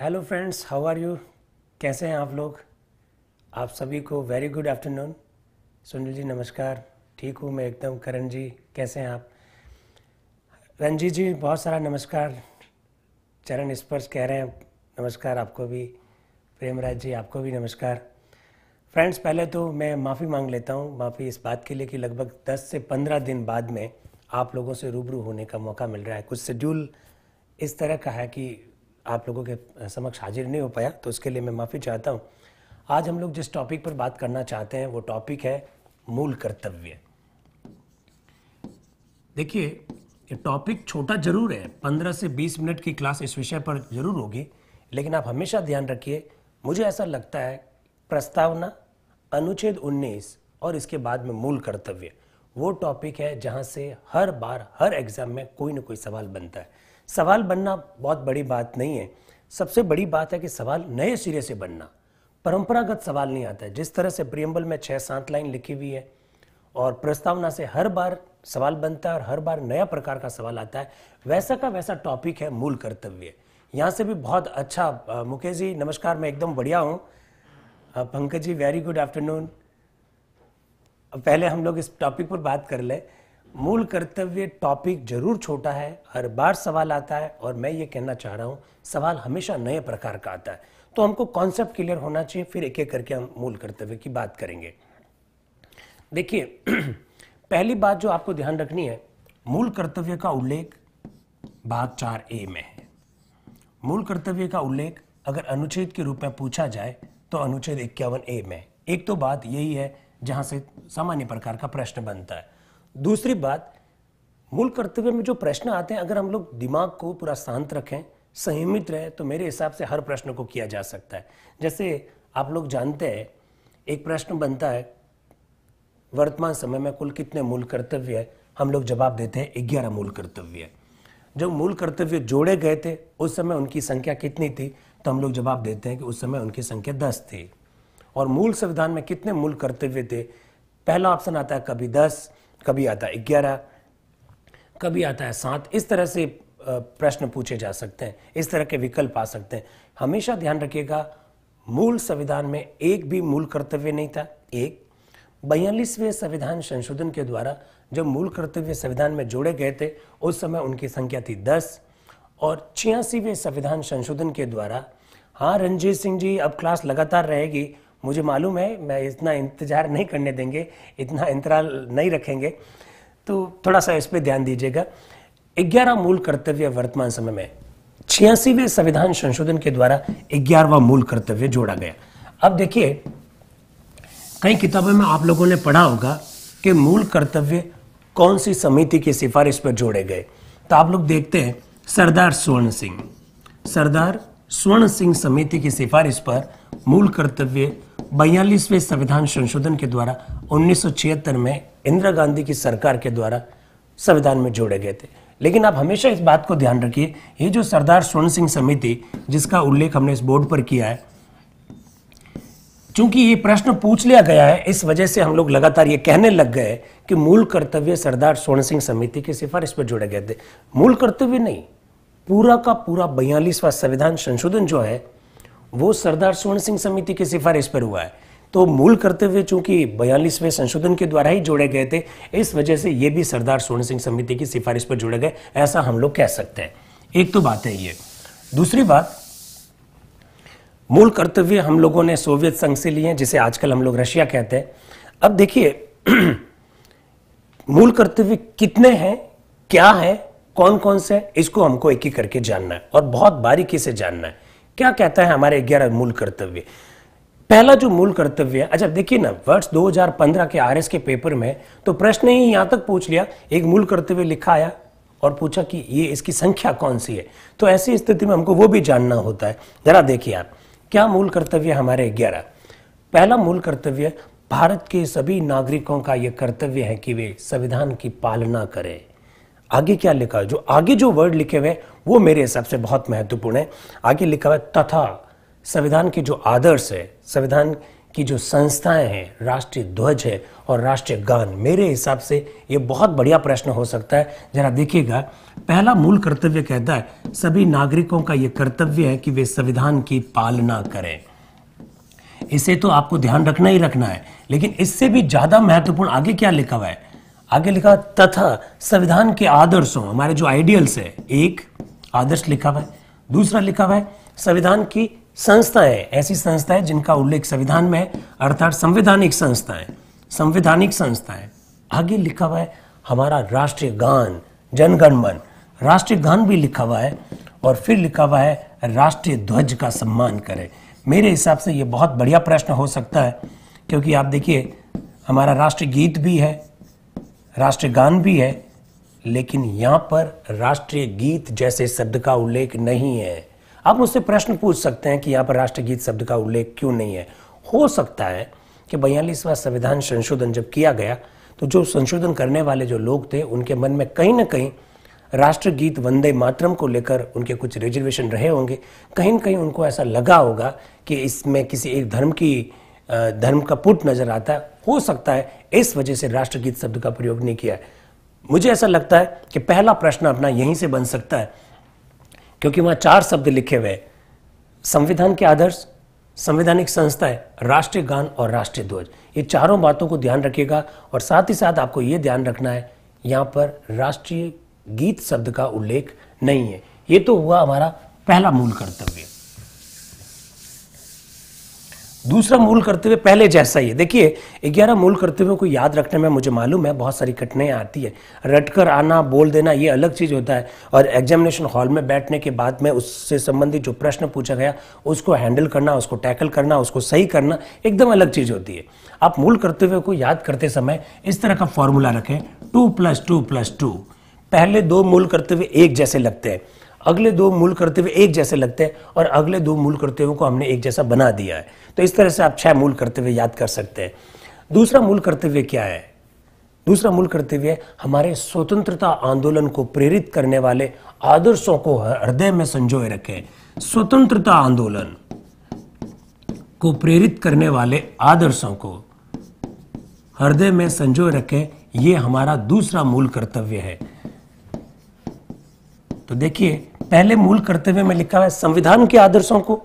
Hello friends how are you कैसे हैं आप लोग आप सभी को very good afternoon Sunil ji नमस्कार ठीक हूँ मैं एकदम करण जी कैसे हैं आप रंजीत जी बहुत सारा नमस्कार चरण स्पर्श कह रहे हैं नमस्कार आपको भी प्रेमराज जी आपको भी नमस्कार फ्रेंड्स पहले तो मैं माफ़ी मांग लेता हूँ माफ़ी इस बात के लिए कि लगभग 10 से 15 दिन बाद में आप लोगों से रूबरू होने का मौका मिल रहा है कुछ शेड्यूल इस तरह का है कि आप लोगों के समक्ष हाजिर नहीं हो पाया तो उसके लिए मैं माफ़ी चाहता हूँ आज हम लोग जिस टॉपिक पर बात करना चाहते हैं वो टॉपिक है मूल कर्तव्य देखिए ये टॉपिक छोटा जरूर है पंद्रह से बीस मिनट की क्लास इस विषय पर जरूर होगी लेकिन आप हमेशा ध्यान रखिए मुझे ऐसा लगता है प्रस्तावना अनुच्छेद 19 और इसके बाद में मूल कर्तव्य वो टॉपिक है जहां से हर बार हर एग्जाम में कोई ना कोई सवाल बनता है सवाल बनना बहुत बड़ी बात नहीं है सबसे बड़ी बात है कि सवाल नए सिरे से बनना परंपरागत सवाल नहीं आता है जिस तरह से प्रियम्बल में छः सात लाइन लिखी हुई है और प्रस्तावना से हर बार सवाल बनता है और हर बार नया प्रकार का सवाल आता है वैसा का वैसा टॉपिक है मूल कर्तव्य यहाँ से भी बहुत अच्छा मुकेश जी नमस्कार मैं एकदम बढ़िया हूँ Pankaj ji very good afternoon पहले हम लोग इस टॉपिक पर बात कर लें मूल कर्तव्य टॉपिक जरूर छोटा है हर बार सवाल आता है और मैं ये कहना चाह रहा हूँ सवाल हमेशा नए प्रकार का आता है तो हमको कॉन्सेप्ट क्लियर होना चाहिए फिर एक एक करके हम मूल कर्तव्य की बात करेंगे देखिए पहली बात जो आपको ध्यान रखनी है मूल कर्तव्य का उल्लेख भाग चार ए में है मूल कर्तव्य का उल्लेख अगर अनुच्छेद के रूप में पूछा जाए तो अनुच्छेद इक्यावन ए में एक तो बात यही है जहां से सामान्य प्रकार का प्रश्न बनता है दूसरी बात मूल कर्तव्य में जो प्रश्न आते हैं अगर हम लोग दिमाग को पूरा शांत रखें संयमित रहें तो मेरे हिसाब से हर प्रश्न को किया जा सकता है जैसे आप लोग जानते हैं एक प्रश्न बनता है वर्तमान समय में कुल कितने मूल कर्तव्य है हम लोग जवाब देते हैं ग्यारह मूल कर्तव्य है जब मूल कर्तव्य जोड़े गए थे उस समय उनकी संख्या कितनी थी तो हम लोग जवाब देते हैं कि उस समय उनकी संख्या दस थी और मूल संविधान में कितने मूल कर्तव्य थे पहला ऑप्शन आता है कभी दस कभी आता है ग्यारह कभी आता है सात इस तरह से प्रश्न पूछे जा सकते हैं इस तरह के विकल्प आ सकते हैं हमेशा ध्यान रखिएगा मूल संविधान में एक भी मूल कर्तव्य नहीं था एक बयालीसवें संविधान संशोधन के द्वारा जब मूल कर्तव्य संविधान में जोड़े गए थे उस समय उनकी संख्या थी दस और छियासीवें संविधान संशोधन के द्वारा हाँ रंजीत सिंह जी अब क्लास लगातार रहेगी मुझे मालूम है मैं इतना इंतजार नहीं करने देंगे इतना इंतराल नहीं रखेंगे तो थोड़ा सा इस पर ध्यान दीजिएगा ग्यारह मूल कर्तव्य वर्तमान समय में छियासीवे संविधान संशोधन के द्वारा ग्यारहवा मूल कर्तव्य जोड़ा गया अब देखिए कई किताबों में आप लोगों ने पढ़ा होगा कि मूल कर्तव्य कौन सी समिति की सिफारिश पर जोड़े गए तो आप लोग देखते हैं सरदार स्वर्ण सिंह सरदार स्वर्ण सिंह समिति की सिफारिश पर मूल कर्तव्य बयालीसवें संविधान संशोधन के द्वारा उन्नीस में इंदिरा गांधी की सरकार के द्वारा संविधान में जोड़े गए थे लेकिन आप हमेशा इस बात को ध्यान रखिए ये जो सरदार स्वर्ण सिंह समिति जिसका उल्लेख हमने इस बोर्ड पर किया है चूंकि ये प्रश्न पूछ लिया गया है इस वजह से हम लोग लगातार ये कहने लग गए कि मूल कर्तव्य सरदार स्वर्ण सिंह समिति की सिफारिश पर जोड़े गए थे मूल कर्तव्य नहीं पूरा का पूरा बयालीसवा संविधान संशोधन जो है वो सरदार स्वर्ण सिंह समिति की सिफारिश पर हुआ है तो मूल करते हुए चूंकि बयालीसवें संशोधन के द्वारा ही जोड़े गए थे इस वजह से ये भी सरदार स्वर्ण सिंह समिति की सिफारिश पर जोड़े गए ऐसा हम लोग कह सकते हैं एक तो बात है ये दूसरी बात मूल कर्तव्य हम लोगों ने सोवियत संघ से लिए जिसे आजकल हम लोग रशिया कहते हैं अब देखिए मूल कर्तव्य कितने हैं क्या है कौन कौन से इसको हमको एक ही करके जानना है और बहुत बारीकी से जानना है क्या कहता है हमारे ग्यारह मूल कर्तव्य पहला जो मूल कर्तव्य है अच्छा देखिए ना वर्ष 2015 के आरएस के पेपर में तो प्रश्न ही यहां तक पूछ लिया एक मूल कर्तव्य लिखा आया और पूछा कि ये इसकी संख्या कौन सी है तो ऐसी स्थिति में हमको वो भी जानना होता है जरा देखिए आप क्या मूल कर्तव्य हमारे ग्यारह पहला मूल कर्तव्य भारत के सभी नागरिकों का यह कर्तव्य है कि वे संविधान की पालना करें आगे क्या लिखा है जो आगे जो वर्ड लिखे हुए हैं वो मेरे हिसाब से बहुत महत्वपूर्ण है आगे लिखा हुआ है तथा संविधान के जो आदर्श है संविधान की जो संस्थाएं हैं राष्ट्रीय ध्वज है और राष्ट्रीय गान मेरे हिसाब से ये बहुत बढ़िया प्रश्न हो सकता है जरा देखिएगा पहला मूल कर्तव्य कहता है सभी नागरिकों का यह कर्तव्य है कि वे संविधान की पालना करें इसे तो आपको ध्यान रखना ही रखना है लेकिन इससे भी ज़्यादा महत्वपूर्ण आगे क्या लिखा हुआ है आगे लिखा तथा संविधान के आदर्शों हमारे जो आइडियल्स है एक आदर्श लिखा हुआ है दूसरा लिखा हुआ है संविधान की संस्थाएं ऐसी संस्थाएं जिनका उल्लेख संविधान में है अर्थात संवैधानिक संस्थाएं संवैधानिक संस्थाएं आगे लिखा हुआ है हमारा राष्ट्रीय गान जनगणमन राष्ट्रीय गान भी लिखा हुआ है और फिर लिखा हुआ है राष्ट्रीय ध्वज का सम्मान करें मेरे हिसाब से ये बहुत बढ़िया प्रश्न हो सकता है क्योंकि आप देखिए हमारा राष्ट्रीय गीत भी है राष्ट्रगान भी है लेकिन यहाँ पर राष्ट्रीय गीत जैसे शब्द का उल्लेख नहीं है आप मुझसे प्रश्न पूछ सकते हैं कि यहाँ पर गीत शब्द का उल्लेख क्यों नहीं है हो सकता है कि बयालीसवां संविधान संशोधन जब किया गया तो जो संशोधन करने वाले जो लोग थे उनके मन में कहीं ना कहीं राष्ट्रगीत वंदे मातरम को लेकर उनके कुछ रिजर्वेशन रहे होंगे कहीं ना कहीं उनको ऐसा लगा होगा कि इसमें किसी एक धर्म की धर्म का पुट नज़र आता है हो सकता है इस वजह से राष्ट्रगीत शब्द का प्रयोग नहीं किया है मुझे ऐसा लगता है कि पहला प्रश्न अपना यहीं से बन सकता है क्योंकि वहां चार शब्द लिखे हुए संविधान के आदर्श संवैधानिक संस्था है राष्ट्रीय गान और राष्ट्रीय ध्वज ये चारों बातों को ध्यान रखिएगा और साथ ही साथ आपको ये ध्यान रखना है यहाँ पर राष्ट्रीय गीत शब्द का उल्लेख नहीं है ये तो हुआ हमारा पहला मूल कर्तव्य दूसरा मूल करते हुए पहले जैसा ही है देखिए ग्यारह मूल करते हुए को याद रखने में मुझे मालूम है बहुत सारी कठिनाइयाँ आती है रटकर आना बोल देना ये अलग चीज़ होता है और एग्जामिनेशन हॉल में बैठने के बाद में उससे संबंधित जो प्रश्न पूछा गया उसको हैंडल करना उसको टैकल करना उसको सही करना एकदम अलग चीज़ होती है आप मूल करते हुए को याद करते समय इस तरह का फॉर्मूला रखें two plus two plus two पहले दो मूल करते हुए एक जैसे लगते हैं अगले दो मूल करते हुए एक जैसे लगते हैं और अगले दो मूल करते हुए को हमने एक जैसा बना दिया है तो इस तरह से आप छह मूल कर्तव्य याद कर सकते हैं दूसरा मूल कर्तव्य क्या है दूसरा मूल कर्तव्य हमारे स्वतंत्रता आंदोलन को प्रेरित करने वाले आदर्शों को हृदय में संजोए रखें स्वतंत्रता आंदोलन को प्रेरित करने वाले आदर्शों को हृदय में संजोए रखें यह हमारा दूसरा मूल कर्तव्य है तो देखिए पहले मूल कर्तव्य में लिखा है संविधान के आदर्शों को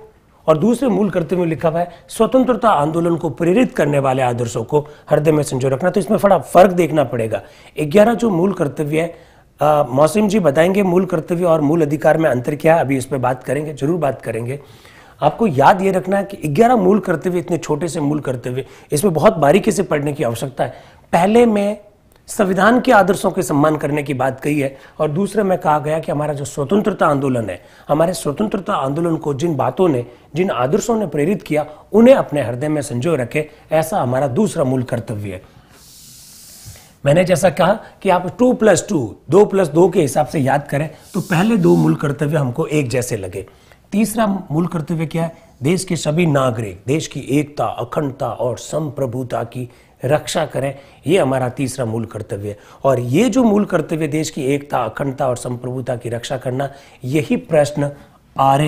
और दूसरे मूल करते हुए लिखा हुआ है स्वतंत्रता आंदोलन को प्रेरित करने वाले आदर्शों को हृदय में संजो रखना तो इसमें बड़ा फर्क देखना पड़ेगा ग्यारह जो मूल कर्तव्य है मौसम जी बताएंगे मूल कर्तव्य और मूल अधिकार में अंतर क्या है अभी इस पर बात करेंगे जरूर बात करेंगे आपको याद ये रखना है कि ग्यारह मूल कर्तव्य इतने छोटे से मूल कर्तव्य इसमें बहुत बारीकी से पढ़ने की आवश्यकता है पहले में संविधान के आदर्शों के सम्मान करने की बात कही है और दूसरे में कहा गया कि हमारा जो स्वतंत्रता आंदोलन है हमारे स्वतंत्रता आंदोलन को जिन बातों ने जिन आदर्शों ने प्रेरित किया उन्हें अपने हृदय में संजो रखे ऐसा हमारा दूसरा मूल कर्तव्य है मैंने जैसा कहा कि आप टू प्लस टू दो प्लस दो के हिसाब से याद करें तो पहले दो मूल कर्तव्य हमको एक जैसे लगे तीसरा मूल कर्तव्य क्या है देश के सभी नागरिक देश की एकता अखंडता और संप्रभुता की रक्षा करें ये हमारा तीसरा मूल कर्तव्य है और ये जो मूल कर्तव्य देश की एकता अखंडता और संप्रभुता की रक्षा करना यही प्रश्न आर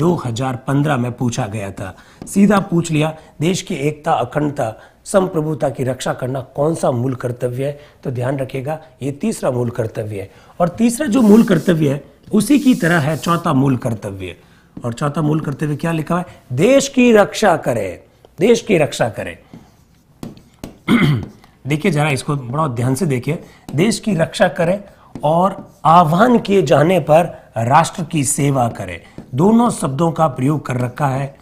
2015 में पूछा गया था सीधा पूछ लिया देश की एकता अखंडता संप्रभुता की रक्षा करना कौन सा मूल कर्तव्य है तो ध्यान रखिएगा ये तीसरा मूल कर्तव्य है और तीसरा जो मूल कर्तव्य है उसी की तरह है चौथा मूल कर्तव्य और चौथा मूल कर्तव्य क्या लिखा हुआ है देश की रक्षा करें देश की रक्षा करें देखिए जरा इसको बड़ा ध्यान से देखिए देश की रक्षा करें और आह्वान किए जाने पर राष्ट्र की सेवा करें दोनों शब्दों का प्रयोग कर रखा है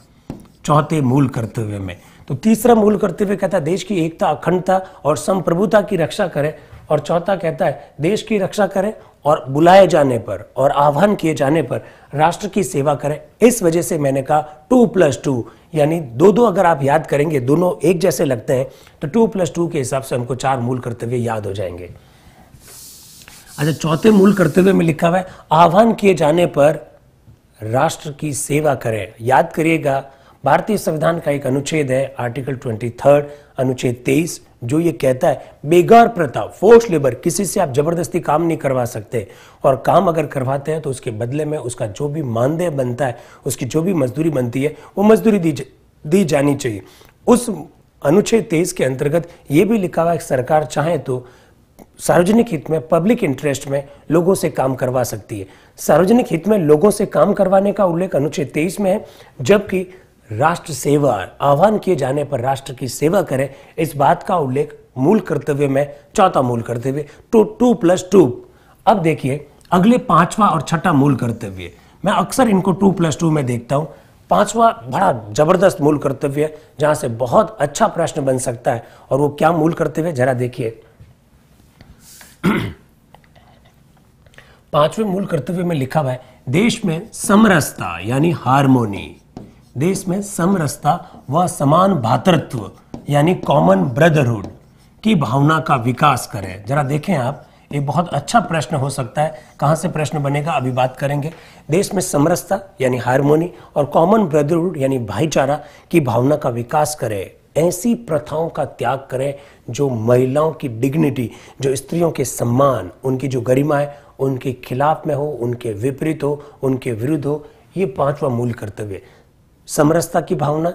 चौथे मूल कर्तव्य में तो तीसरा मूल कर्तव्य कहता है देश की एकता अखंडता और संप्रभुता की रक्षा करें और चौथा कहता है देश की रक्षा करें और बुलाए जाने पर और आह्वान किए जाने पर राष्ट्र की सेवा करें इस वजह से मैंने कहा टू प्लस टू यानी दो दो अगर आप याद करेंगे दोनों एक जैसे लगते हैं तो टू प्लस टू के हिसाब से हमको चार मूल कर्तव्य याद हो जाएंगे अच्छा चौथे मूल कर्तव्य में लिखा हुआ है आह्वान किए जाने पर राष्ट्र की सेवा करें याद करिएगा भारतीय संविधान का एक अनुच्छेद है आर्टिकल 23 अनुच्छेद 23 जो ये कहता है बेगार प्रथा फोर्स लेबर किसी से आप जबरदस्ती काम नहीं करवा सकते और काम अगर करवाते हैं तो उसके बदले में उसका जो भी मानदेय बनता है उसकी जो भी मजदूरी बनती है वो मजदूरी दी दी जानी चाहिए उस अनुच्छेद तेईस के अंतर्गत ये भी लिखा हुआ है सरकार चाहे तो सार्वजनिक हित में पब्लिक इंटरेस्ट में लोगों से काम करवा सकती है सार्वजनिक हित में लोगों से काम करवाने का उल्लेख अनुच्छेद तेईस में है जबकि राष्ट्र सेवा आह्वान किए जाने पर राष्ट्र की सेवा करें इस बात का उल्लेख मूल कर्तव्य में चौथा मूल कर्तव्य टू टू प्लस टू अब देखिए अगले पांचवा और छठा मूल कर्तव्य मैं अक्सर इनको टू प्लस टू में देखता हूं पांचवा बड़ा जबरदस्त मूल कर्तव्य है जहां से बहुत अच्छा प्रश्न बन सकता है और वो क्या मूल कर्तव्य जरा देखिए पांचवें मूल कर्तव्य में लिखा हुआ है देश में समरसता यानी हारमोनी देश में समरसता व समान भातृत्व यानी कॉमन ब्रदरहुड की भावना का विकास करें जरा देखें आप ये बहुत अच्छा प्रश्न हो सकता है कहाँ से प्रश्न बनेगा अभी बात करेंगे देश में समरसता यानी हारमोनी और कॉमन ब्रदरहुड यानी भाईचारा की भावना का विकास करें ऐसी प्रथाओं का त्याग करें जो महिलाओं की डिग्निटी जो स्त्रियों के सम्मान उनकी जो गरिमा है उनके खिलाफ में हो उनके विपरीत हो उनके विरुद्ध हो ये पांचवा मूल कर्तव्य समरसता की भावना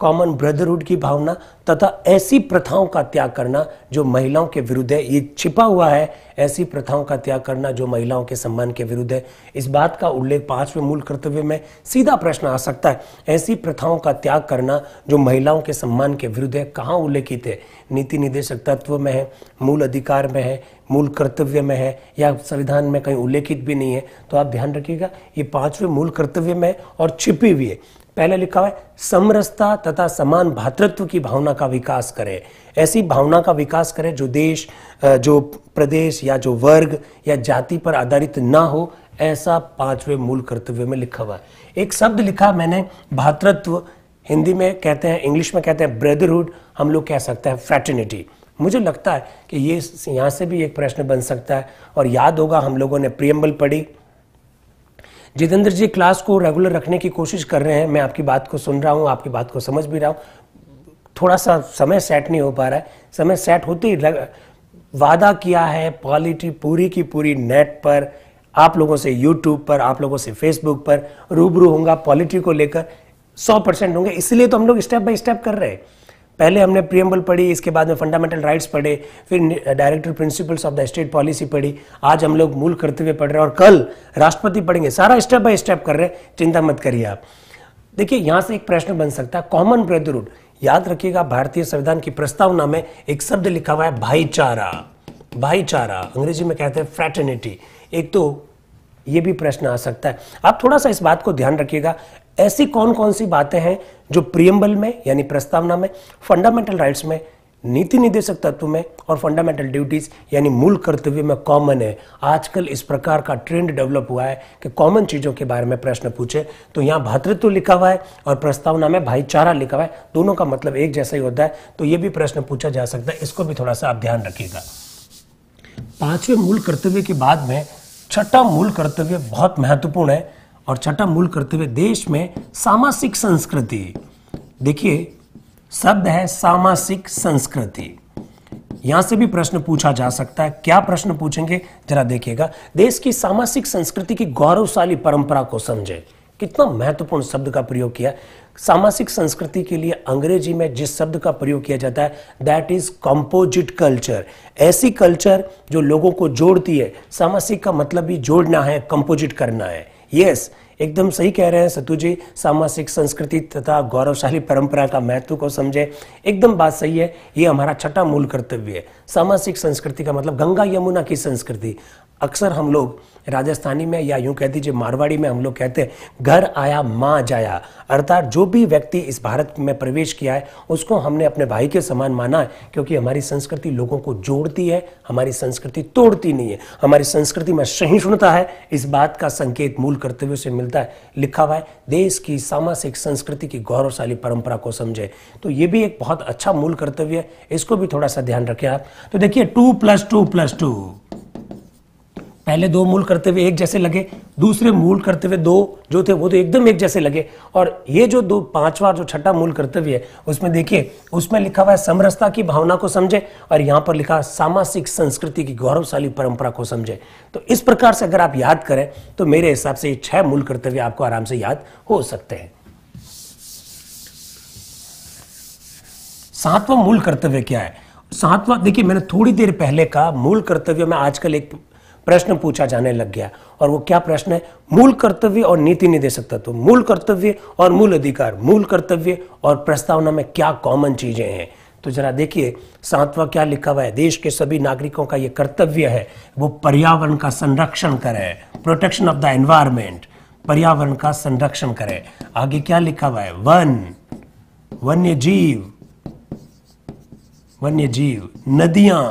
कॉमन ब्रदरहुड की भावना तथा ऐसी प्रथाओं का त्याग करना जो महिलाओं के विरुद्ध है ये छिपा हुआ है ऐसी प्रथाओं का त्याग करना जो महिलाओं के सम्मान के विरुद्ध है इस बात का उल्लेख पांचवें मूल कर्तव्य में सीधा प्रश्न आ सकता है ऐसी प्रथाओं का त्याग करना जो महिलाओं के सम्मान के विरुद्ध है कहाँ उल्लेखित है नीति निदेशक तत्व में है मूल अधिकार में है मूल कर्तव्य में है या संविधान में कहीं उल्लेखित भी नहीं है तो आप ध्यान रखिएगा ये पांचवें मूल कर्तव्य में है और छिपी हुई है पहले लिखा हुआ है समरसता तथा समान भातृत्व की भावना का विकास करें ऐसी भावना का विकास करें जो देश जो प्रदेश या जो वर्ग या जाति पर आधारित ना हो ऐसा पांचवें मूल कर्तव्य में लिखा हुआ है एक शब्द लिखा मैंने भातृत्व हिंदी में कहते हैं इंग्लिश में कहते हैं ब्रदरहुड हम लोग कह सकते हैं फ्रैटर्निटी मुझे लगता है कि ये यहाँ से भी एक प्रश्न बन सकता है और याद होगा हम लोगों ने प्रियम्बल पढ़ी जितेंद्र जी क्लास को रेगुलर रखने की कोशिश कर रहे हैं मैं आपकी बात को सुन रहा हूँ आपकी बात को समझ भी रहा हूँ थोड़ा सा समय सेट नहीं हो पा रहा है समय सेट होते ही लग... वादा किया है पॉलिटी पूरी की पूरी नेट पर आप लोगों से यूट्यूब पर आप लोगों से फेसबुक पर रूबरू होंगे पॉलिटी को लेकर सौ परसेंट होंगे इसलिए तो हम लोग स्टेप बाय स्टेप कर रहे हैं पहले हमने प्रियम्बल पढ़ी इसके बाद में फंडामेंटल राइट्स पढ़े फिर director principles of the state policy पढ़ी आज हम लोग मूल कर्तव्य पढ़ रहे हैं और कल राष्ट्रपति पढ़ेंगे सारा स्टेप बाय स्टेप कर रहे हैं चिंता मत करिए आप देखिए यहाँ से एक प्रश्न बन सकता है कॉमन ब्रदरहुड याद रखिएगा भारतीय संविधान की प्रस्तावना में एक शब्द लिखा हुआ है भाईचारा भाईचारा अंग्रेजी में कहते हैं फ्रैटर्निटी एक तो ये भी प्रश्न आ सकता है आप थोड़ा सा इस बात को ध्यान रखिएगा ऐसी कौन कौन सी बातें हैं जो प्रियम्बल में यानी प्रस्तावना में फंडामेंटल राइट्स में नीति निदेशक तत्व में और फंडामेंटल ड्यूटीज यानी मूल कर्तव्य में कॉमन है आजकल इस प्रकार का ट्रेंड डेवलप हुआ है कि कॉमन चीज़ों के बारे में प्रश्न पूछे तो यहाँ भातृत्व लिखा हुआ है और प्रस्तावना में भाईचारा लिखा हुआ है दोनों का मतलब एक जैसा ही होता है तो ये भी प्रश्न पूछा जा सकता है इसको भी थोड़ा सा आप ध्यान रखिएगा पांचवें मूल कर्तव्य के बाद में छठा मूल कर्तव्य बहुत महत्वपूर्ण है और छठा मूल करते हुए देश में सामासिक संस्कृति देखिए शब्द है सामासिक संस्कृति यहां से भी प्रश्न पूछा जा सकता है क्या प्रश्न पूछेंगे जरा देखिएगा देश की सामासिक संस्कृति की गौरवशाली परंपरा को समझे कितना महत्वपूर्ण शब्द का प्रयोग किया सामासिक संस्कृति के लिए अंग्रेजी में जिस शब्द का प्रयोग किया जाता है दैट इज कंपोजिट कल्चर ऐसी कल्चर जो लोगों को जोड़ती है सामासिक का मतलब भी जोड़ना है कंपोजिट करना है यस एकदम सही कह रहे हैं सतु जी सामासिक संस्कृति तथा गौरवशाली परंपरा का महत्व को समझे एकदम बात सही है ये हमारा छठा मूल कर्तव्य है सामासिक संस्कृति का मतलब गंगा यमुना की संस्कृति अक्सर हम लोग राजस्थानी में या यूं कह दीजिए मारवाड़ी में हम लोग कहते हैं घर आया माँ जाया अर्थात जो भी व्यक्ति इस भारत में प्रवेश किया है उसको हमने अपने भाई के समान माना है क्योंकि हमारी संस्कृति लोगों को जोड़ती है हमारी संस्कृति तोड़ती नहीं है हमारी संस्कृति में सहिष्णुता है इस बात का संकेत मूल कर्तव्य से मिलता है लिखा हुआ है देश की सामासिक संस्कृति की गौरवशाली परंपरा को समझे तो ये भी एक बहुत अच्छा मूल कर्तव्य है इसको भी थोड़ा सा ध्यान रखें आप तो देखिए two plus two plus two पहले दो मूल करते हुए एक जैसे लगे दूसरे मूल करते हुए दो जो थे वो तो एकदम एक जैसे लगे और ये जो दो पांचवा जो छठा मूल करते हुए है उसमें देखिए उसमें लिखा हुआ है समरसता की भावना को समझे और यहाँ पर लिखा सामासिक संस्कृति की गौरवशाली परंपरा को समझे तो इस प्रकार से अगर आप याद करें तो मेरे हिसाब से ये छह मूल करते हुए आपको आराम से याद हो सकते हैं सातवां मूल कर्तव्य क्या है सातवां देखिए मैंने थोड़ी देर पहले का मूल कर्तव्य में आजकल एक प्रश्न पूछा जाने लग गया और वो क्या प्रश्न है मूल कर्तव्य और नीति निर्देशक तत्व मूल कर्तव्य और मूल अधिकार मूल कर्तव्य और प्रस्तावना में क्या कॉमन चीजें हैं तो जरा देखिए सातवा क्या लिखा हुआ है देश के सभी नागरिकों का ये कर्तव्य है वो पर्यावरण का संरक्षण करें प्रोटेक्शन ऑफ द एनवायरमेंट पर्यावरण का संरक्षण करें आगे क्या लिखा हुआ है वन वन्य जीव वन्य जीव नदियां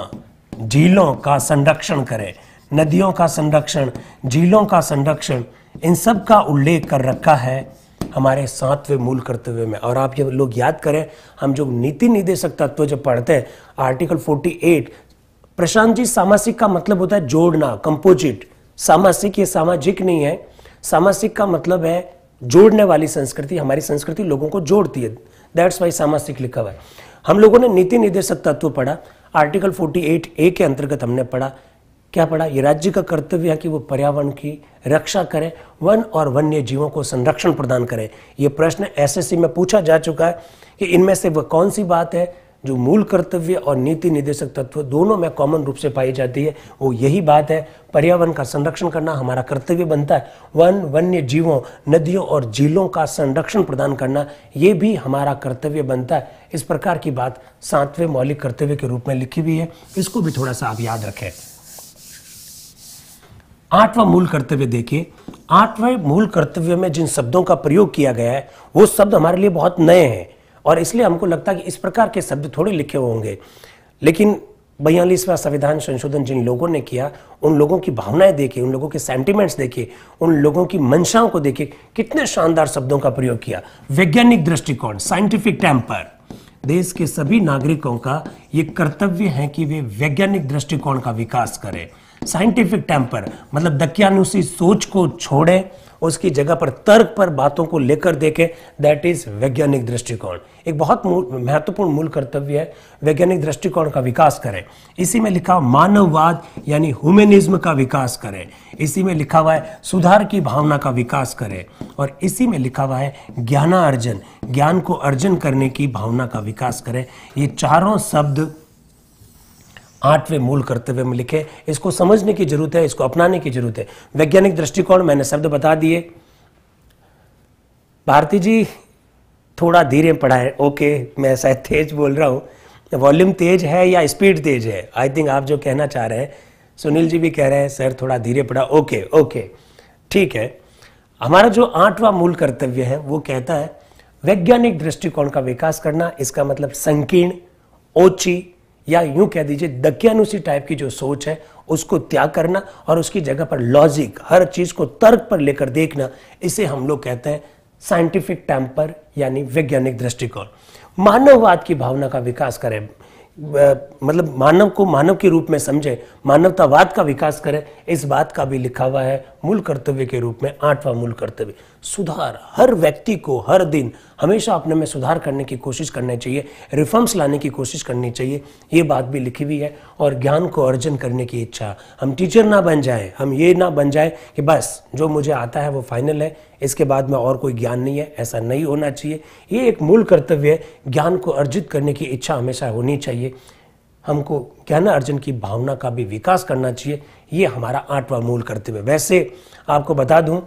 झीलों का संरक्षण करें नदियों का संरक्षण झीलों का संरक्षण इन सब का उल्लेख कर रखा है हमारे सातवें मूल कर्तव्य में और आप जब लोग याद करें हम जो नीति निदेशक तत्व जब पढ़ते हैं आर्टिकल 48 प्रशांत जी सामासिक का मतलब होता है जोड़ना कंपोजिट सामासिक ये सामाजिक नहीं है सामासिक का मतलब है जोड़ने वाली संस्कृति हमारी संस्कृति लोगों को जोड़ती है दैट्स वाई सामासिक लिखा हुआ है हम लोगों ने नीति निदेशक तत्व पढ़ा आर्टिकल 48 ए के अंतर्गत हमने पढ़ा क्या पड़ा ये राज्य का कर्तव्य है कि वो पर्यावरण की रक्षा करें वन और वन्य जीवों को संरक्षण प्रदान करें ये प्रश्न एसएससी में पूछा जा चुका है कि इनमें से वह कौन सी बात है जो मूल कर्तव्य और नीति निर्देशक तत्व दोनों में कॉमन रूप से पाई जाती है वो यही बात है पर्यावरण का संरक्षण करना हमारा कर्तव्य बनता है वन वन्य जीवों नदियों और झीलों का संरक्षण प्रदान करना ये भी हमारा कर्तव्य बनता है इस प्रकार की बात सातवें मौलिक कर्तव्य के रूप में लिखी हुई है इसको भी थोड़ा सा आप याद रखें आठवां मूल कर्तव्य देखिए आठवें मूल कर्तव्य में जिन शब्दों का प्रयोग किया गया है वो शब्द हमारे लिए बहुत नए हैं और इसलिए हमको लगता है कि इस प्रकार के शब्द थोड़े लिखे होंगे लेकिन बयालीसवा संविधान संशोधन जिन लोगों ने किया उन लोगों की भावनाएं देखी उन लोगों के सेंटिमेंट्स देखे उन लोगों की मंशाओं को देखे कितने शानदार शब्दों का प्रयोग किया वैज्ञानिक दृष्टिकोण साइंटिफिक टेम्पर देश के सभी नागरिकों का ये कर्तव्य है कि वे वैज्ञानिक दृष्टिकोण का विकास करें साइंटिफिक टाइम पर मतलब दक्यानुसी सोच को छोड़े उसकी जगह पर तर्क पर बातों को लेकर देखें दैट इज वैज्ञानिक दृष्टिकोण एक बहुत महत्वपूर्ण मूल कर्तव्य है वैज्ञानिक दृष्टिकोण का विकास करें इसी में लिखा मानववाद यानी ह्यूमेनिज्म का विकास करें इसी में लिखा हुआ है सुधार की भावना का विकास करें और इसी में लिखा हुआ है ज्ञानार्जन ज्ञान को अर्जन करने की भावना का विकास करें ये चारों शब्द आठवें मूल कर्तव्य में लिखे इसको समझने की जरूरत है इसको अपनाने की जरूरत है वैज्ञानिक दृष्टिकोण मैंने शब्द बता दिए भारती जी थोड़ा धीरे पढ़ाए ओके मैं शायद तेज बोल रहा हूँ वॉल्यूम तेज है या स्पीड तेज है आई थिंक आप जो कहना चाह रहे हैं सुनील जी भी कह रहे हैं सर थोड़ा धीरे पढ़ा ओके ओके ठीक है हमारा जो आठवां मूल कर्तव्य है वो कहता है वैज्ञानिक दृष्टिकोण का विकास करना इसका मतलब संकीर्ण ओची या यूं कह दीजिए दकियानुसी टाइप की जो सोच है उसको त्याग करना और उसकी जगह पर लॉजिक हर चीज़ को तर्क पर लेकर देखना इसे हम लोग कहते हैं साइंटिफिक टेम्पर यानी वैज्ञानिक दृष्टिकोण मानववाद की भावना का विकास करें मतलब मानव को मानव के रूप में समझे मानवतावाद का विकास करें इस बात का भी लिखा हुआ है मूल कर्तव्य के रूप में आठवां मूल कर्तव्य सुधार हर व्यक्ति को हर दिन हमेशा अपने में सुधार करने की कोशिश करनी चाहिए रिफॉर्म्स लाने की कोशिश करनी चाहिए ये बात भी लिखी हुई है और ज्ञान को अर्जन करने की इच्छा हम टीचर ना बन जाए हम ये ना बन जाए कि बस जो मुझे आता है वो फाइनल है इसके बाद में और कोई ज्ञान नहीं है ऐसा नहीं होना चाहिए ये एक मूल कर्तव्य है ज्ञान को अर्जित करने की इच्छा हमेशा होनी चाहिए हमको ज्ञान अर्जन की भावना का भी विकास करना चाहिए ये हमारा आठवां मूल कर्तव्य वैसे आपको बता दूं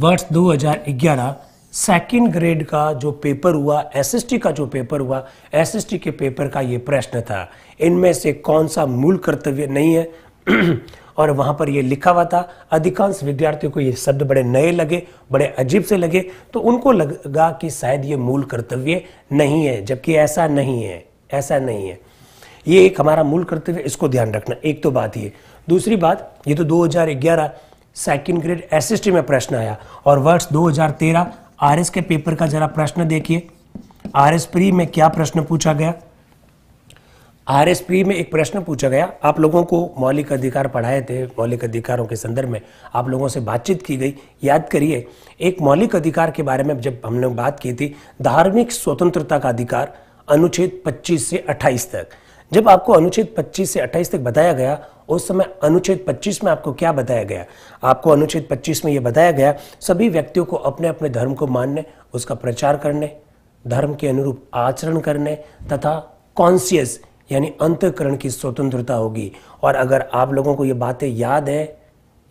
वर्ष 2011 सेकंड ग्रेड का जो पेपर हुआ एसएसटी का जो पेपर हुआ एसएसटी के पेपर का ये प्रश्न था इनमें से कौन सा मूल कर्तव्य नहीं है और वहां पर ये लिखा हुआ था अधिकांश विद्यार्थियों को ये शब्द बड़े नए लगे बड़े अजीब से लगे तो उनको लगा कि शायद ये मूल कर्तव्य नहीं है जबकि ऐसा नहीं है ऐसा नहीं है ये एक हमारा मूल कर्तव्य इसको ध्यान रखना एक तो बात ये दूसरी बात ये तो 2011 सेकंड ग्रेड एसएसटी में प्रश्न आया और वर्ष 2013 आरएस के पेपर का जरा प्रश्न देखिए आरएस प्री में क्या प्रश्न पूछा गया आर एस में एक प्रश्न पूछा गया आप लोगों को मौलिक अधिकार पढ़ाए थे मौलिक अधिकारों के संदर्भ में आप लोगों से बातचीत की गई याद करिए एक मौलिक अधिकार के बारे में जब हमने बात की थी धार्मिक स्वतंत्रता का अधिकार अनुच्छेद 25 से 28 तक जब आपको अनुच्छेद 25 से 28 तक बताया गया उस समय अनुच्छेद 25 में आपको क्या बताया गया आपको अनुच्छेद 25 में यह बताया गया सभी व्यक्तियों को अपने अपने धर्म को मानने उसका प्रचार करने धर्म के अनुरूप आचरण करने तथा कॉन्सियस यानी अंतकरण की स्वतंत्रता होगी और अगर आप लोगों को ये बातें याद है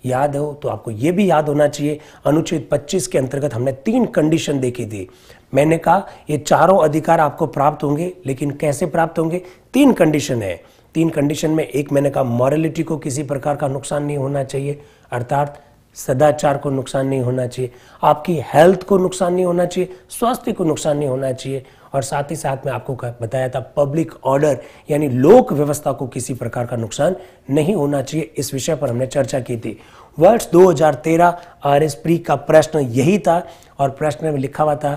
याद हो तो आपको यह भी याद होना चाहिए अनुच्छेद 25 के अंतर्गत हमने तीन कंडीशन देखी थी मैंने कहा ये चारों अधिकार आपको प्राप्त होंगे लेकिन कैसे प्राप्त होंगे तीन कंडीशन है तीन कंडीशन में एक मैंने कहा मॉरलिटी को किसी प्रकार का नुकसान नहीं होना चाहिए अर्थात सदाचार को नुकसान नहीं होना चाहिए आपकी हेल्थ को नुकसान नहीं होना चाहिए स्वास्थ्य को नुकसान नहीं होना चाहिए और साथ ही साथ में आपको बताया था पब्लिक ऑर्डर यानी लोक व्यवस्था को किसी प्रकार का नुकसान नहीं होना चाहिए इस विषय पर हमने चर्चा की थी वर्ष 2013 हजार प्री का प्रश्न यही था और प्रश्न में लिखा हुआ था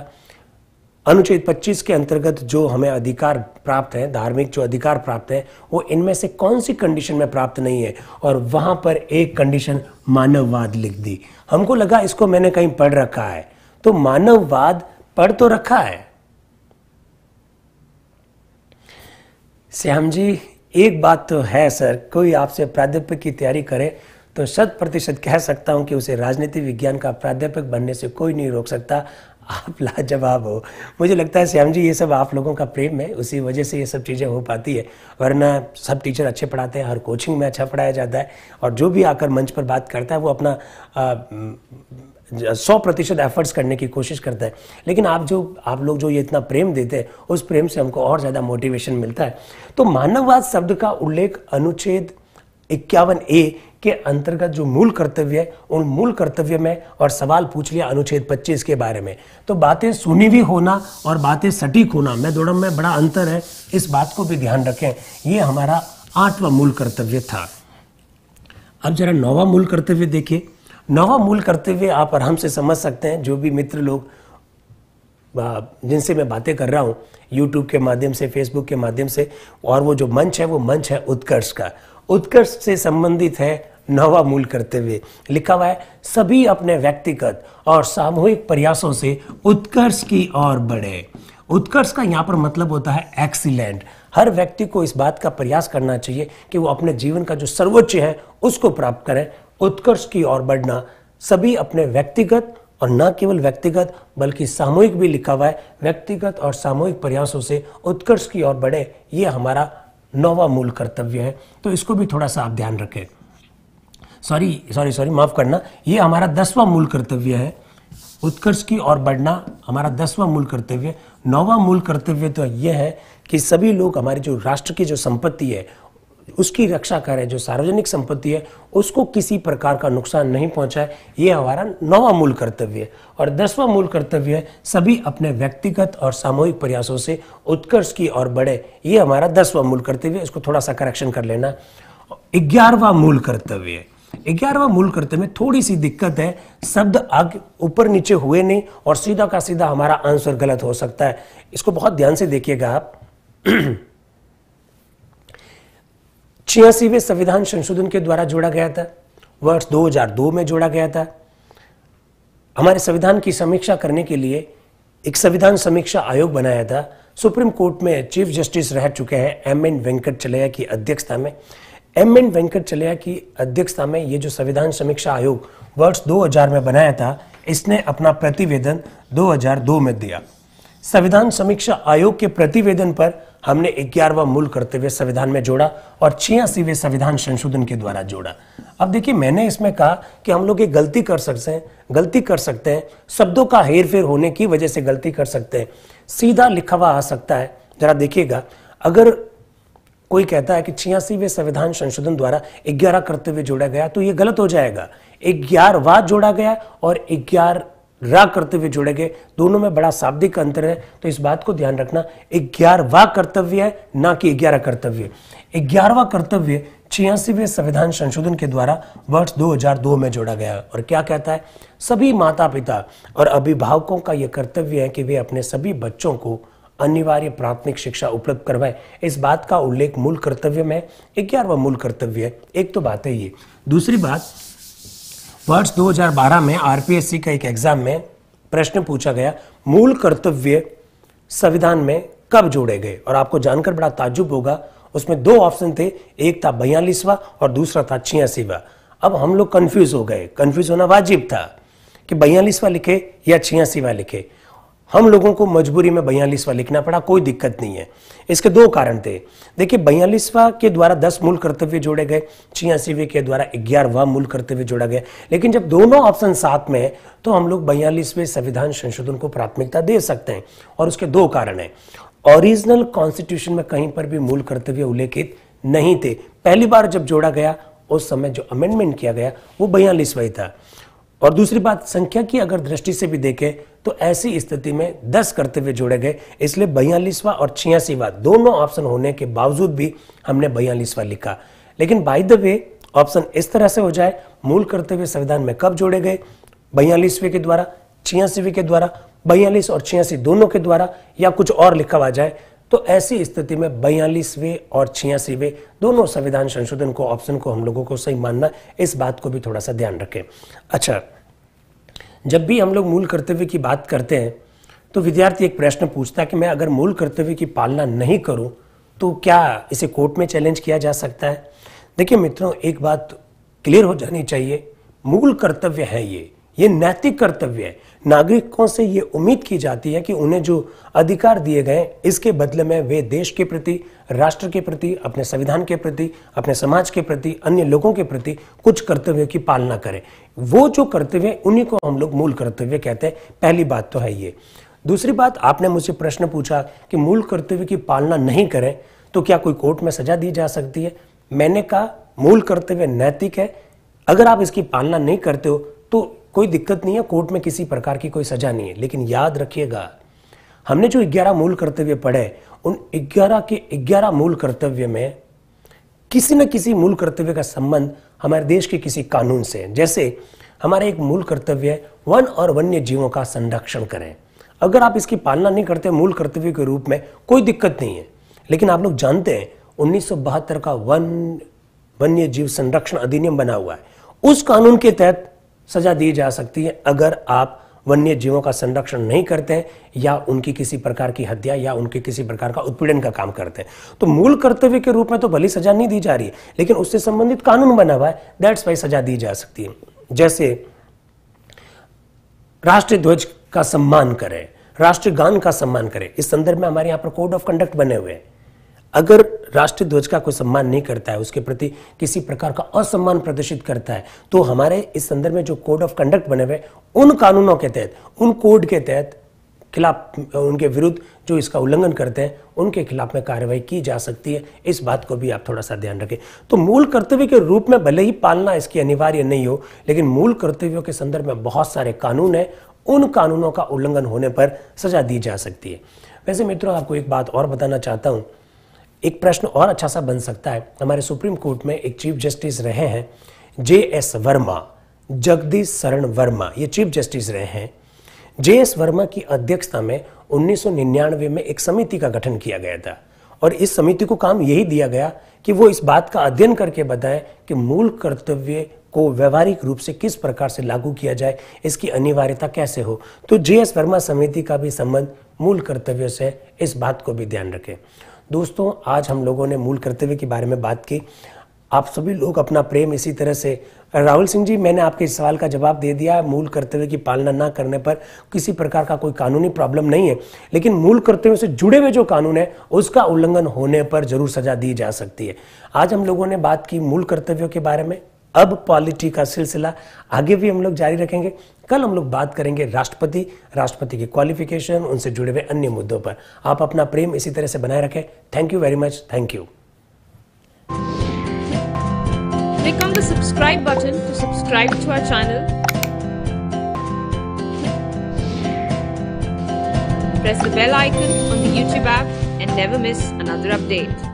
अनुच्छेद 25 के अंतर्गत जो हमें अधिकार प्राप्त हैं धार्मिक जो अधिकार प्राप्त हैं वो इनमें से कौन सी कंडीशन में प्राप्त नहीं है और वहाँ पर एक कंडीशन मानववाद लिख दी हमको लगा इसको मैंने कहीं पढ़ रखा है तो मानववाद पढ़ तो रखा है श्याम जी एक बात तो है सर कोई आपसे प्राध्यापक की तैयारी करे तो शत प्रतिशत कह सकता हूँ कि उसे राजनीति विज्ञान का प्राध्यापक बनने से कोई नहीं रोक सकता आप लाजवाब हो मुझे लगता है श्याम जी ये सब आप लोगों का प्रेम है उसी वजह से ये सब चीज़ें हो पाती है वरना सब टीचर अच्छे पढ़ाते हैं हर कोचिंग में अच्छा पढ़ाया जाता है और जो भी आकर मंच पर बात करता है वो अपना आ, सौ प्रतिशत एफर्ट्स करने की कोशिश करता है लेकिन आप जो आप लोग जो ये इतना प्रेम देते हैं उस प्रेम से हमको और ज़्यादा मोटिवेशन मिलता है तो मानववाद शब्द का उल्लेख अनुच्छेद इक्यावन ए के अंतर्गत जो मूल कर्तव्य है उन मूल कर्तव्य में और सवाल पूछ लिया अनुच्छेद 25 के बारे में तो बातें सुनी भी होना और बातें सटीक होना मैं दोनों में बड़ा अंतर है इस बात को भी ध्यान रखें ये हमारा आठवां मूल कर्तव्य था अब जरा नौवा मूल कर्तव्य देखिए नवा मूल करते हुए आप आराम से समझ सकते हैं जो भी मित्र लोग जिनसे मैं बातें कर रहा हूँ यूट्यूब के माध्यम से फेसबुक के माध्यम से और वो जो मंच है वो मंच है उत्कर्ष का उत्कर्ष से संबंधित है नवा मूल करते हुए लिखा हुआ है सभी अपने व्यक्तिगत और सामूहिक प्रयासों से उत्कर्ष की ओर बढ़े उत्कर्ष का यहाँ पर मतलब होता है एक्सीलेंट हर व्यक्ति को इस बात का प्रयास करना चाहिए कि वो अपने जीवन का जो सर्वोच्च है उसको प्राप्त करें उत्कर्ष की ओर बढ़ना सभी अपने व्यक्तिगत और न केवल व्यक्तिगत बल्कि सामूहिक भी लिखा हुआ है व्यक्तिगत और सामूहिक प्रयासों से उत्कर्ष की ओर बढ़े ये हमारा नौवा मूल कर्तव्य है तो इसको भी थोड़ा सा आप ध्यान रखें सॉरी सॉरी सॉरी माफ़ करना ये हमारा दसवां मूल कर्तव्य है उत्कर्ष की ओर बढ़ना हमारा दसवां मूल कर्तव्य नौवां मूल कर्तव्य तो यह है कि सभी लोग हमारे जो राष्ट्र की जो संपत्ति है उसकी रक्षा करें जो सार्वजनिक संपत्ति है उसको किसी प्रकार का नुकसान नहीं पहुंचाए ये हमारा नौवा मूल कर्तव्य है और दसवां मूल कर्तव्य है सभी अपने व्यक्तिगत और सामूहिक प्रयासों से उत्कर्ष की ओर बढ़े ये हमारा दसवां मूल कर्तव्य है इसको थोड़ा सा करेक्शन कर लेना ग्यारहवा मूल कर्तव्य है ग्यारहवा मूल कर्तव्य में थोड़ी सी दिक्कत है शब्द आगे ऊपर नीचे हुए नहीं और सीधा का सीधा हमारा आंसर गलत हो सकता है इसको बहुत ध्यान से देखिएगा आप छियासीवें संविधान संशोधन के द्वारा जोड़ा गया था वर्ष 2002 में जोड़ा गया था हमारे संविधान की समीक्षा करने के लिए एक संविधान समीक्षा आयोग बनाया था सुप्रीम कोर्ट में चीफ जस्टिस रह चुके हैं एम एन वेंकट चलैया की अध्यक्षता में एम एन वेंकट चलैया की अध्यक्षता में ये जो संविधान समीक्षा आयोग वर्ष 2000 में बनाया था इसने अपना प्रतिवेदन 2002 में दिया संविधान समीक्षा आयोग के प्रतिवेदन पर हमने ग्यारहवा मूल करते हुए संविधान में जोड़ा और छियासीवे संविधान संशोधन के द्वारा जोड़ा अब देखिए मैंने इसमें कहा कि हम लोग ये गलती कर सकते हैं गलती कर सकते हैं शब्दों का हेर फेर होने की वजह से गलती कर सकते हैं सीधा लिखा हुआ आ सकता है जरा देखिएगा अगर कोई कहता है कि छियासीवे संविधान संशोधन द्वारा ग्यारह करते हुए जोड़ा गया तो ये गलत हो जाएगा ग्यारहवा जोड़ा गया और ग्यारह रा कर्तव्य हुए दोनों में बड़ा शाब्दिक अंतर है तो इस बात को ध्यान रखना ग्यारहवा कर्तव्य है ना कि ग्यारह कर्तव्य ग्यारहवा कर्तव्य छियासीवे संविधान संशोधन के द्वारा वर्ष 2002 में जोड़ा गया और क्या कहता है सभी माता पिता और अभिभावकों का यह कर्तव्य है कि वे अपने सभी बच्चों को अनिवार्य प्राथमिक शिक्षा उपलब्ध करवाएं इस बात का उल्लेख मूल कर्तव्य में ग्यारहवा मूल कर्तव्य है एक तो बात है ये दूसरी बात वर्ष 2012 में आरपीएससी का एक एग्जाम में प्रश्न पूछा गया मूल कर्तव्य संविधान में कब जोड़े गए और आपको जानकर बड़ा ताजुब होगा उसमें दो ऑप्शन थे एक था बयालीसवा और दूसरा था छियासीवा अब हम लोग कंफ्यूज हो गए कंफ्यूज होना वाजिब था कि बयालीसवा लिखे या छियासीवा लिखे हम लोगों को मजबूरी में बयालीसवा लिखना पड़ा कोई दिक्कत नहीं है इसके दो कारण थे देखिए बयालीसवा के द्वारा दस मूल कर्तव्य जोड़े गए छियासीवे के द्वारा ग्यारहवा मूल कर्तव्य जोड़ा गया लेकिन जब दोनों ऑप्शन साथ में है तो हम लोग बयालीसवें संविधान संशोधन को प्राथमिकता दे सकते हैं और उसके दो कारण है ओरिजिनल कॉन्स्टिट्यूशन में कहीं पर भी मूल कर्तव्य उल्लेखित नहीं थे पहली बार जब जोड़ा गया उस समय जो अमेंडमेंट किया गया वो बयालीसवा था और दूसरी बात संख्या की अगर दृष्टि से भी देखें तो ऐसी स्थिति में दस करते हुए जोड़े गए इसलिए बयालीसवा और छियासीवा दोनों ऑप्शन होने के बावजूद भी हमने बयालीसवा लिखा लेकिन बाई द वे ऑप्शन इस तरह से हो जाए मूल कर्तव्य हुए संविधान में कब जोड़े गए बयालीसवे के द्वारा छियासीवे के द्वारा बयालीस और छियासी दोनों के द्वारा या कुछ और लिखा हुआ जाए तो ऐसी स्थिति में बयालीसवें और छियासीवें दोनों संविधान संशोधन को ऑप्शन को हम लोगों को सही मानना इस बात को भी थोड़ा सा ध्यान रखें अच्छा जब भी हम लोग मूल कर्तव्य की बात करते हैं तो विद्यार्थी एक प्रश्न पूछता है कि मैं अगर मूल कर्तव्य की पालना नहीं करूं तो क्या इसे कोर्ट में चैलेंज किया जा सकता है देखिए मित्रों एक बात क्लियर हो जानी चाहिए मूल कर्तव्य है ये ये नैतिक कर्तव्य है नागरिकों से ये उम्मीद की जाती है कि उन्हें जो अधिकार दिए गए इसके बदले में वे देश के प्रति राष्ट्र के प्रति अपने संविधान के प्रति अपने समाज के प्रति अन्य लोगों के प्रति कुछ कर्तव्यों की पालना करें वो जो कर्तव्य उन्हीं को हम लोग मूल कर्तव्य कहते हैं पहली बात तो है ये दूसरी बात आपने मुझसे प्रश्न पूछा कि मूल कर्तव्य की पालना नहीं करें तो क्या कोई कोर्ट में सजा दी जा सकती है मैंने कहा मूल कर्तव्य नैतिक है अगर आप इसकी पालना नहीं करते हो तो कोई दिक्कत नहीं है कोर्ट में किसी प्रकार की कोई सजा नहीं है लेकिन याद रखिएगा हमने जो ग्यारह मूल कर्तव्य पढ़े उन ग्यारह के ग्यारह मूल कर्तव्य में किसी न किसी मूल कर्तव्य का संबंध हमारे देश के किसी कानून से है जैसे हमारा एक मूल कर्तव्य है वन और वन्य जीवों का संरक्षण करें अगर आप इसकी पालना नहीं करते मूल कर्तव्य के रूप में कोई दिक्कत नहीं है लेकिन आप लोग जानते हैं उन्नीस का वन वन्य जीव संरक्षण अधिनियम बना हुआ है उस कानून के तहत सजा दी जा सकती है अगर आप वन्य जीवों का संरक्षण नहीं करते हैं या उनकी किसी प्रकार की हत्या या उनके किसी प्रकार का उत्पीड़न का काम करते हैं तो मूल कर्तव्य के रूप में तो भली सजा नहीं दी जा रही है लेकिन उससे संबंधित कानून बना हुआ है दैट्स वाई सजा दी जा सकती है जैसे राष्ट्रीय ध्वज का सम्मान करें राष्ट्रीय गान का सम्मान करें इस संदर्भ में हमारे यहाँ पर कोड ऑफ कंडक्ट बने हुए हैं अगर राष्ट्रीय ध्वज का कोई सम्मान नहीं करता है उसके प्रति किसी प्रकार का असम्मान प्रदर्शित करता है तो हमारे इस संदर्भ में जो कोड ऑफ कंडक्ट बने हुए उन कानूनों के तहत उन कोड के तहत खिलाफ उनके विरुद्ध जो इसका उल्लंघन करते हैं उनके खिलाफ में कार्रवाई की जा सकती है इस बात को भी आप थोड़ा सा ध्यान रखें तो मूल कर्तव्य के रूप में भले ही पालना इसकी अनिवार्य नहीं हो लेकिन मूल कर्तव्यों के संदर्भ में बहुत सारे कानून हैं उन कानूनों का उल्लंघन होने पर सजा दी जा सकती है वैसे मित्रों आपको एक बात और बताना चाहता हूँ एक प्रश्न और अच्छा सा बन सकता है हमारे सुप्रीम कोर्ट में एक चीफ जस्टिस रहे हैं जे एस वर्मा जगदीश शरण वर्मा ये चीफ जस्टिस रहे हैं जे एस वर्मा की अध्यक्षता में उन्नीस में एक समिति का गठन किया गया था और इस समिति को काम यही दिया गया कि वो इस बात का अध्ययन करके बताए कि मूल कर्तव्य को व्यवहारिक रूप से किस प्रकार से लागू किया जाए इसकी अनिवार्यता कैसे हो तो जे एस वर्मा समिति का भी संबंध मूल कर्तव्य से इस बात को भी ध्यान रखें दोस्तों आज हम लोगों ने मूल कर्तव्य के बारे में बात की आप सभी लोग अपना प्रेम इसी तरह से राहुल सिंह जी मैंने आपके इस सवाल का जवाब दे दिया मूल कर्तव्य की पालना ना करने पर किसी प्रकार का कोई कानूनी प्रॉब्लम नहीं है लेकिन मूल कर्तव्य से जुड़े हुए जो कानून है उसका उल्लंघन होने पर जरूर सजा दी जा सकती है आज हम लोगों ने बात की मूल कर्तव्यों के बारे में अब पॉलिटी का सिलसिला आगे भी हम लोग जारी रखेंगे कल हम लोग बात करेंगे राष्ट्रपति राष्ट्रपति की क्वालिफिकेशन उनसे जुड़े हुए अन्य मुद्दों पर आप अपना प्रेम इसी तरह से बनाए रखें thank you very much thank you Click on the subscribe button to subscribe to our channel. Press the bell icon on the YouTube app and never miss another update.